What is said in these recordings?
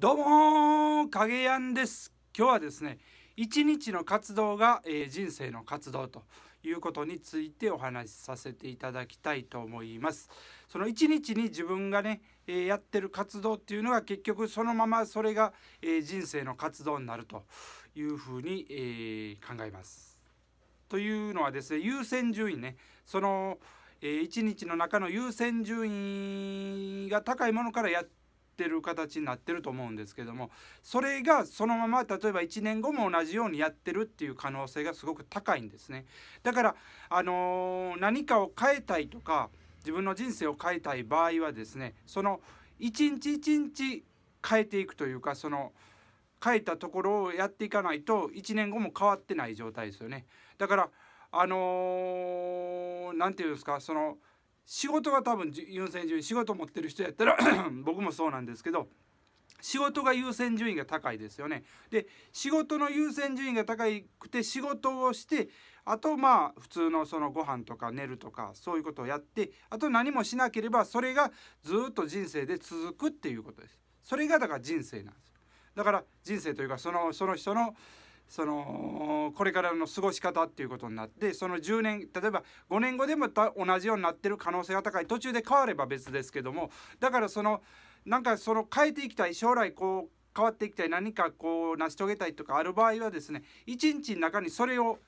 どうも影やんです今日はですね一日の活動が、えー、人生の活動ということについてお話しさせていただきたいと思いますその一日に自分がね、えー、やってる活動っていうのが結局そのままそれが、えー、人生の活動になるというふうに、えー、考えますというのはですね優先順位ねその、えー、1日の中の優先順位が高いものからやってってる形になってると思うんですけどもそれがそのまま例えば1年後も同じようにやってるっていう可能性がすごく高いんですね。だから、あのー、何かを変えたいとか自分の人生を変えたい場合はですねその一日一日変えていくというかその変えたところをやっていかないと1年後も変わってない状態ですよね。だからあの何、ー、て言うんですかその仕事が多分優先順位仕事持ってる人やったら 僕もそうなんですけど仕事が優先順位が高いですよね。で仕事の優先順位が高くて仕事をしてあとまあ普通のそのご飯とか寝るとかそういうことをやってあと何もしなければそれがずっと人生で続くっていうことです。それがだから人生なんです。だから人生というかそのその人のそのこれからの過ごし方っていうことになってその10年例えば5年後でも同じようになってる可能性が高い途中で変われば別ですけどもだからそのなんかその変えていきたい将来こう変わっていきたい何かこう成し遂げたいとかある場合はですね一日の中にそれを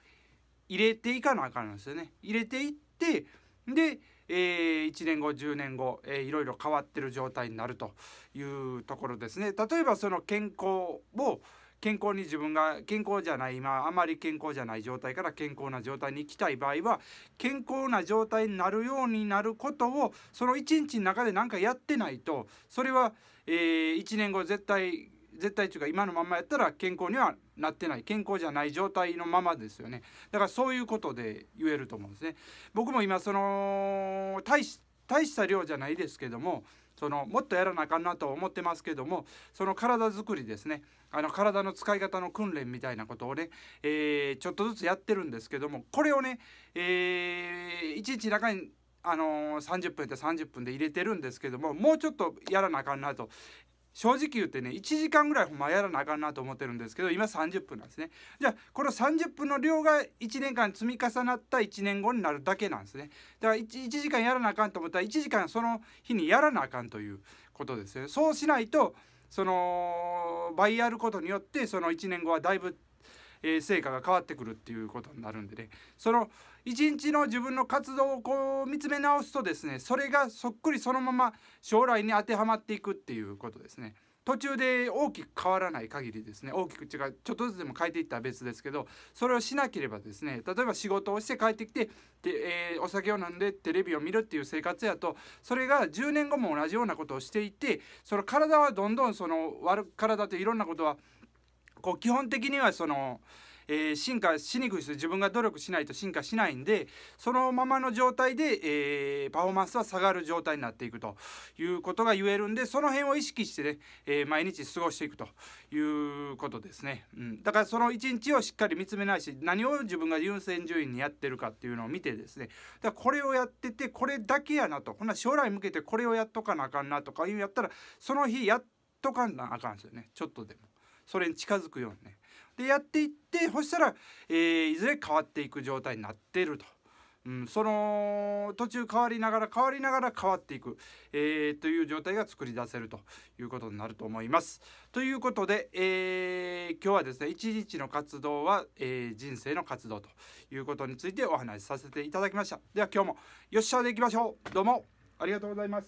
入れていかなあかんんですよね。入れていってで、えー、1年後10年後、えー、いろいろ変わってる状態になるというところですね。例えばその健康を健康に自分が健康じゃない今あまり健康じゃない状態から健康な状態に行きたい場合は健康な状態になるようになることをその一日の中で何かやってないとそれは、えー、1年後絶対絶対というか今のままやったら健康にはなってない健康じゃない状態のままですよねだからそういうことで言えると思うんですね。僕も今その大した量じゃないですけどもそのもっとやらなあかんなと思ってますけどもその体づくりですねあの体の使い方の訓練みたいなことをね、えー、ちょっとずつやってるんですけどもこれをね、えー、いちいち中にあのー、30分やったら30分で入れてるんですけどももうちょっとやらなあかんなと、正直言ってね1時間ぐらいほんまやらなあかんなと思ってるんですけど今30分なんですねじゃあこの30分の量が1年間積み重なった1年後になるだけなんですねだから 1, 1時間やらなあかんと思ったら1時間その日にやらなあかんということですねそうしないとその倍やることによってその1年後はだいぶえー、成果が変わってくるっていうことになるんでねその一日の自分の活動をこう見つめ直すとですねそれがそっくりそのまま将来に当てはまっていくっていうことですね。途中で大きく変わらない限りですね大きく違うちょっとずつでも変えていったら別ですけどそれをしなければですね例えば仕事をして帰ってきてで、えー、お酒を飲んでテレビを見るっていう生活やとそれが10年後も同じようなことをしていてその体はどんどんその悪体といろんなことはこう基本的にはその、えー、進化しにくいです自分が努力しないと進化しないんでそのままの状態で、えー、パフォーマンスは下がる状態になっていくということが言えるんでその辺を意識してね、えー、毎日過ごしていくということですね、うん、だからその一日をしっかり見つめないし何を自分が優先順位にやってるかっていうのを見てですねだこれをやっててこれだけやなとほな将来向けてこれをやっとかなあかんなとかいうやったらその日やっとかなあかんですよねちょっとでも。それに近づくようにねでやっていってそしたら、えー、いずれ変わっていく状態になってると。うん、その途中変わりながら変わりながら変わっていく、えー、という状態が作り出せるということになると思います。ということで、えー、今日はですね一日の活動は、えー、人生の活動ということについてお話しさせていただきました。では今日もよっしゃでいきましょうどうもありがとうございます。